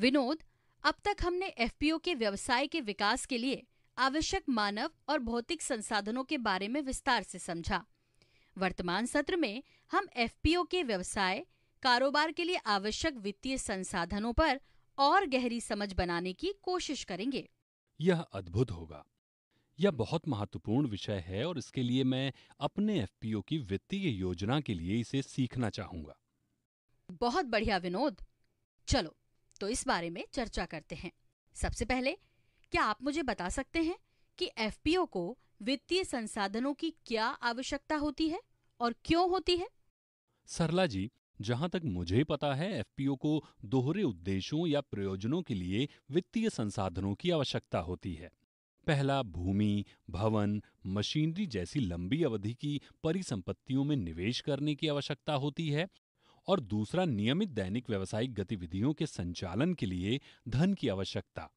विनोद अब तक हमने एफपीओ के व्यवसाय के विकास के लिए आवश्यक मानव और भौतिक संसाधनों के बारे में विस्तार से समझा वर्तमान सत्र में हम एफपीओ के व्यवसाय कारोबार के लिए आवश्यक वित्तीय संसाधनों पर और गहरी समझ बनाने की कोशिश करेंगे यह अद्भुत होगा यह बहुत महत्वपूर्ण विषय है और इसके लिए मैं अपने एफपीओ की वित्तीय योजना के लिए इसे सीखना चाहूंगा बहुत बढ़िया विनोद चलो तो इस बारे में चर्चा करते हैं सबसे पहले क्या आप मुझे बता सकते हैं कि एफपीओ को वित्तीय संसाधनों की क्या आवश्यकता होती है और क्यों होती है सरला जी जहां तक मुझे पता है एफपीओ को दोहरे उद्देश्यों या प्रयोजनों के लिए वित्तीय संसाधनों की आवश्यकता होती है पहला भूमि भवन मशीनरी जैसी लंबी अवधि की परिसंपत्तियों में निवेश करने की आवश्यकता होती है और दूसरा नियमित दैनिक व्यावसायिक गतिविधियों के संचालन के लिए धन की आवश्यकता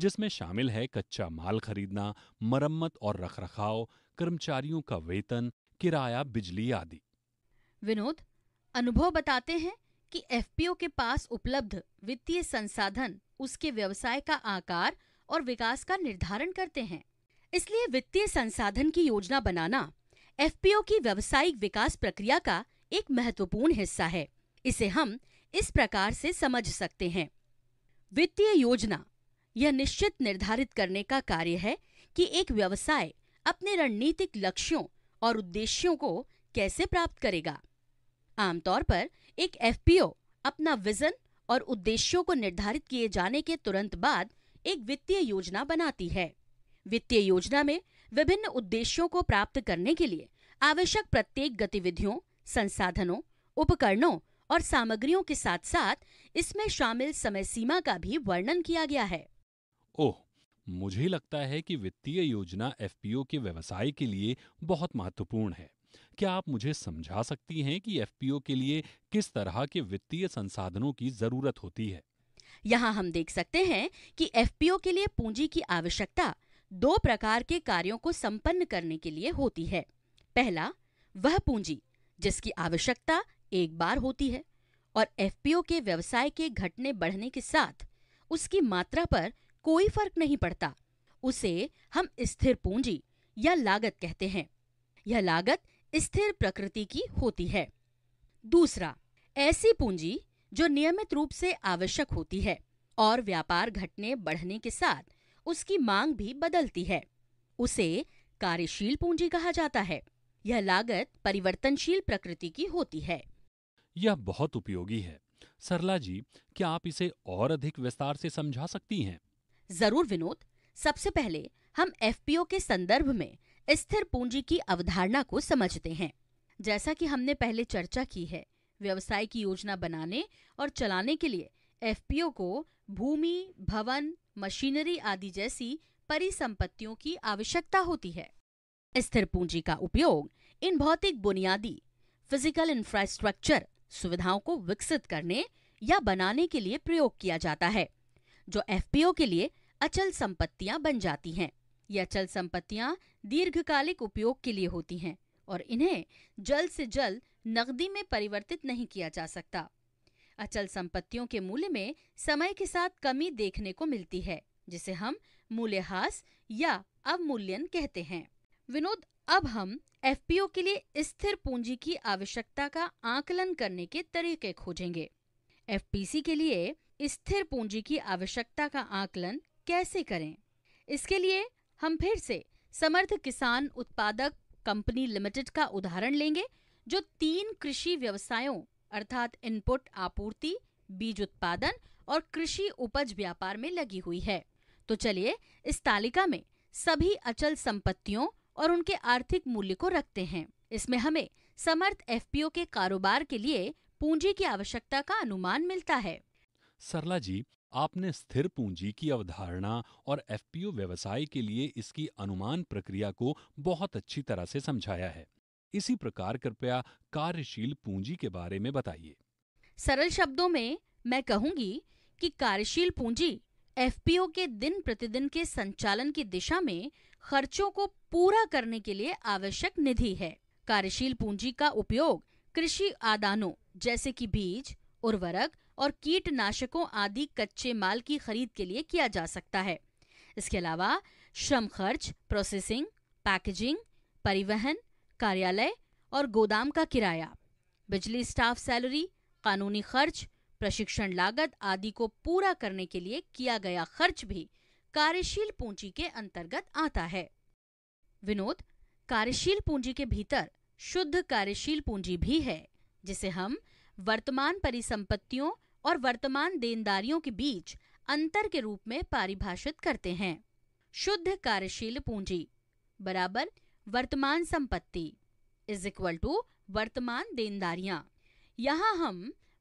जिसमें शामिल है कच्चा माल खरीदना मरम्मत और रखरखाव कर्मचारियों का वेतन किराया बिजली आदि विनोद अनुभव बताते हैं कि एफपीओ के पास उपलब्ध वित्तीय संसाधन उसके व्यवसाय का आकार और विकास का निर्धारण करते हैं इसलिए वित्तीय संसाधन की योजना बनाना एफपीओ की व्यावसायिक विकास प्रक्रिया का एक महत्वपूर्ण हिस्सा है इसे हम इस प्रकार से समझ सकते हैं वित्तीय योजना यह निश्चित निर्धारित करने का कार्य है कि एक व्यवसाय अपने रणनीतिक लक्ष्यों और उद्देश्यों को कैसे प्राप्त करेगा आमतौर पर एक एफपीओ अपना विजन और उद्देश्यों को निर्धारित किए जाने के तुरंत बाद एक वित्तीय योजना बनाती है वित्तीय योजना में विभिन्न उद्देश्यों को प्राप्त करने के लिए आवश्यक प्रत्येक गतिविधियों संसाधनों उपकरणों और सामग्रियों के साथ साथ इसमें शामिल समय सीमा का भी वर्णन किया गया है ओह मुझे लगता है कि वित्तीय योजना एफ के व्यवसाय के लिए बहुत महत्वपूर्ण है क्या आप मुझे समझा सकती हैं कि एफ के लिए किस तरह के वित्तीय संसाधनों की जरूरत होती है यहाँ हम देख सकते हैं कि एफ के लिए पूंजी की आवश्यकता दो प्रकार के कार्यों को संपन्न करने के लिए होती है पहला वह पूंजी जिसकी आवश्यकता एक बार होती है और एफपीओ के व्यवसाय के घटने बढ़ने के साथ उसकी मात्रा पर कोई फर्क नहीं पड़ता उसे हम स्थिर पूंजी या लागत कहते हैं यह लागत स्थिर प्रकृति की होती है दूसरा ऐसी पूंजी जो नियमित रूप से आवश्यक होती है और व्यापार घटने बढ़ने के साथ उसकी मांग भी बदलती है उसे कार्यशील पूंजी कहा जाता है यह लागत परिवर्तनशील प्रकृति की होती है यह बहुत उपयोगी है सरला जी क्या आप इसे और अधिक विस्तार से समझा सकती हैं जरूर विनोद सबसे पहले हम एफ के संदर्भ में स्थिर पूंजी की अवधारणा को समझते हैं जैसा कि हमने पहले चर्चा की है व्यवसाय की योजना बनाने और चलाने के लिए एफ को भूमि भवन मशीनरी आदि जैसी परिसंपत्तियों की आवश्यकता होती है स्थिर पूंजी का उपयोग इन भौतिक बुनियादी फिजिकल इंफ्रास्ट्रक्चर सुविधाओं को विकसित करने या बनाने के लिए प्रयोग किया जाता है जो एफ के लिए अचल संपत्तियां बन जाती हैं ये अचल संपत्तियां दीर्घकालिक उपयोग के लिए होती हैं और इन्हें जल्द से जल्द नकदी में परिवर्तित नहीं किया जा सकता अचल संपत्तियों के मूल्य में समय के साथ कमी देखने को मिलती है जिसे हम मूल्यह्रास या अवमूल्यन कहते हैं विनोद अब हम एफ के लिए स्थिर पूंजी की आवश्यकता का आकलन करने के तरीके खोजेंगे एफ के लिए स्थिर पूंजी की आवश्यकता का आकलन कैसे करें इसके लिए हम फिर से समर्थ किसान उत्पादक कंपनी लिमिटेड का उदाहरण लेंगे जो तीन कृषि व्यवसायों अर्थात इनपुट आपूर्ति बीज उत्पादन और कृषि उपज व्यापार में लगी हुई है तो चलिए इस तालिका में सभी अचल संपत्तियों और उनके आर्थिक मूल्य को रखते हैं इसमें हमें समर्थ एफ के कारोबार के लिए पूंजी की आवश्यकता का अनुमान मिलता है सरला जी आपने स्थिर पूंजी की अवधारणा और एफ व्यवसाय के लिए इसकी अनुमान प्रक्रिया को बहुत अच्छी तरह से समझाया है इसी प्रकार कृपया कार्यशील पूंजी के बारे में बताइए सरल शब्दों में मैं कहूंगी कि कार्यशील पूंजी एफपीओ के दिन प्रतिदिन के संचालन की दिशा में खर्चों को पूरा करने के लिए आवश्यक निधि है कार्यशील पूंजी का उपयोग कृषि आदानों जैसे कि बीज उर्वरक और कीटनाशकों आदि कच्चे माल की खरीद के लिए किया जा सकता है इसके अलावा श्रम खर्च प्रोसेसिंग पैकेजिंग परिवहन कार्यालय और गोदाम का किराया बिजली स्टाफ सैलरी कानूनी खर्च प्रशिक्षण लागत आदि को पूरा करने के लिए किया गया खर्च भी कार्यशील पूंजी के अंतर्गत आता है विनोद कार्यशील पूंजी के भीतर शुद्ध कार्यशील पूंजी भी है जिसे हम वर्तमान परिसंपत्तियों और वर्तमान देनदारियों के बीच अंतर के रूप में परिभाषित करते हैं शुद्ध कार्यशील पूंजी बराबर वर्तमान संपत्ति इज इक्वल टू वर्तमान देनदारियां यहां हम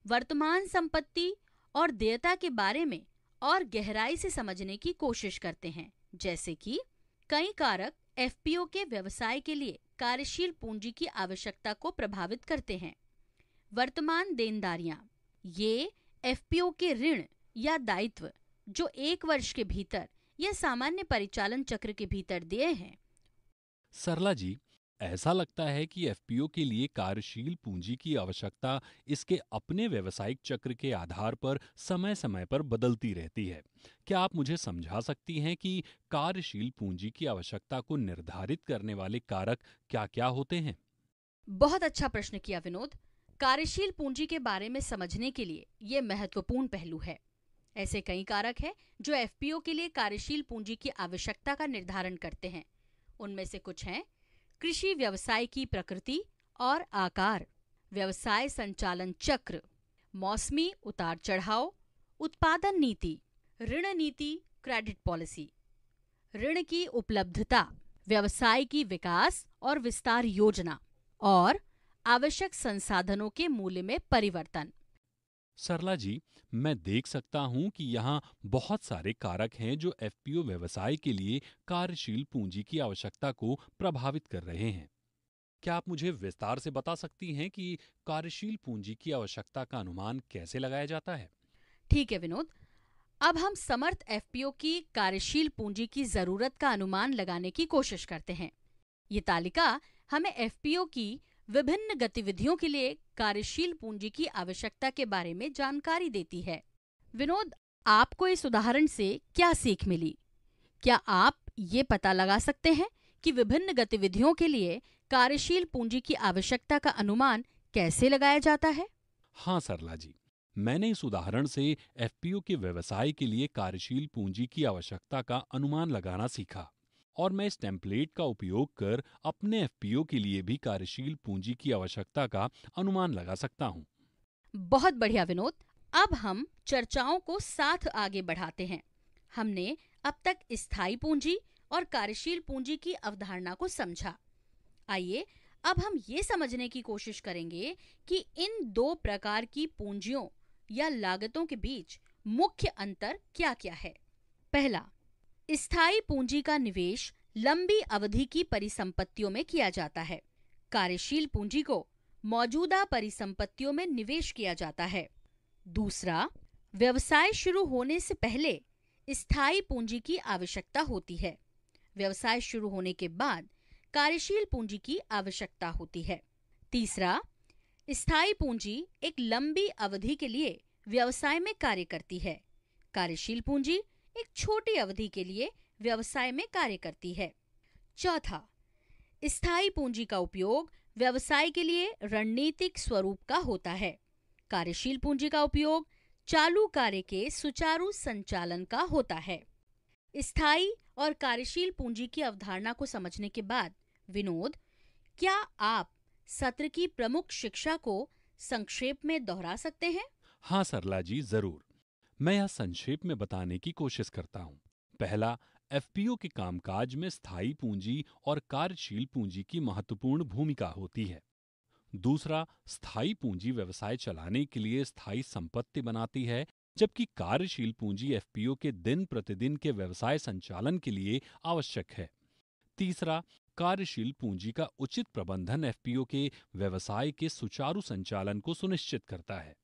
वर्तमान संपत्ति और देयता के बारे में और गहराई से समझने की कोशिश करते हैं जैसे कि कई कारक एफपीओ के व्यवसाय के लिए कार्यशील पूंजी की आवश्यकता को प्रभावित करते हैं वर्तमान देनदारियां ये एफपीओ के ऋण या दायित्व जो एक वर्ष के भीतर या सामान्य परिचालन चक्र के भीतर दिए हैं सरला जी ऐसा लगता है कि एफपीओ के लिए कार्यशील पूंजी की आवश्यकता इसके अपने व्यवसायिक चक्र के आधार पर समय समय पर बदलती रहती है क्या आप मुझे समझा सकती हैं कि कार्यशील पूंजी की आवश्यकता को निर्धारित करने वाले कारक क्या क्या होते हैं बहुत अच्छा प्रश्न किया विनोद कार्यशील पूंजी के बारे में समझने के लिए ये महत्वपूर्ण पहलू है ऐसे कई कारक हैं जो एफपीओ के लिए कार्यशील पूंजी की आवश्यकता का निर्धारण करते हैं उनमें से कुछ हैं कृषि व्यवसाय की प्रकृति और आकार व्यवसाय संचालन चक्र मौसमी उतार चढ़ाव उत्पादन नीति ऋण नीति क्रेडिट पॉलिसी ऋण की उपलब्धता व्यवसाय की विकास और विस्तार योजना और आवश्यक संसाधनों के मूल्य में परिवर्तन सरला जी मैं देख सकता हूं कि यहाँ बहुत सारे कारक हैं जो एफपीओ व्यवसाय के लिए कार्यशील पूंजी की आवश्यकता को प्रभावित कर रहे हैं क्या आप मुझे विस्तार से बता सकती हैं कि कार्यशील पूंजी की आवश्यकता का अनुमान कैसे लगाया जाता है ठीक है विनोद अब हम समर्थ एफपीओ की कार्यशील पूंजी की जरूरत का अनुमान लगाने की कोशिश करते हैं ये तालिका हमें एफपीओ की विभिन्न गतिविधियों के लिए कार्यशील पूंजी की आवश्यकता के बारे में जानकारी देती है विनोद आपको इस उदाहरण से क्या सीख मिली क्या आप ये पता लगा सकते हैं कि विभिन्न गतिविधियों के लिए कार्यशील पूंजी की आवश्यकता का अनुमान कैसे लगाया जाता है हाँ सरला जी मैंने इस उदाहरण से एफपीओ के व्यवसाय के लिए कार्यशील पूंजी की आवश्यकता का अनुमान लगाना सीखा और मैं इस टेम्पलेट का उपयोग कर अपने एफ के लिए भी कार्यशील पूंजी की आवश्यकता का अनुमान लगा सकता हूँ बहुत बढ़िया विनोद अब हम चर्चाओं को साथ आगे बढ़ाते हैं हमने अब तक स्थायी पूंजी और कार्यशील पूंजी की अवधारणा को समझा आइए अब हम ये समझने की कोशिश करेंगे कि इन दो प्रकार की पूंजियों या लागतों के बीच मुख्य अंतर क्या क्या है पहला स्थायी पूंजी का निवेश लंबी अवधि की परिसंपत्तियों में किया जाता है कार्यशील पूंजी को मौजूदा परिसंपत्तियों में निवेश किया जाता है दूसरा व्यवसाय शुरू होने से पहले स्थायी पूंजी की आवश्यकता होती है व्यवसाय शुरू होने के बाद कार्यशील पूंजी की आवश्यकता होती है तीसरा स्थायी पूंजी एक लंबी अवधि के लिए व्यवसाय में कार्य करती है कार्यशील पूंजी एक छोटी अवधि के लिए व्यवसाय में कार्य करती है चौथा स्थायी पूंजी का उपयोग व्यवसाय के लिए रणनीतिक स्वरूप का होता है कार्यशील पूंजी का उपयोग चालू कार्य के सुचारू संचालन का होता है स्थायी और कार्यशील पूंजी की अवधारणा को समझने के बाद विनोद क्या आप सत्र की प्रमुख शिक्षा को संक्षेप में दोहरा सकते हैं हाँ सरला जी जरूर मैं यह संक्षेप में बताने की कोशिश करता हूं पहला एफपीओ के कामकाज में स्थायी पूंजी और कार्यशील पूंजी की महत्वपूर्ण भूमिका होती है दूसरा स्थायी पूंजी व्यवसाय चलाने के लिए स्थायी संपत्ति बनाती है जबकि कार्यशील पूंजी एफपीओ के दिन प्रतिदिन के व्यवसाय संचालन के लिए आवश्यक है तीसरा कार्यशील पूंजी का उचित प्रबंधन एफपीओ के व्यवसाय के सुचारू संचालन को सुनिश्चित करता है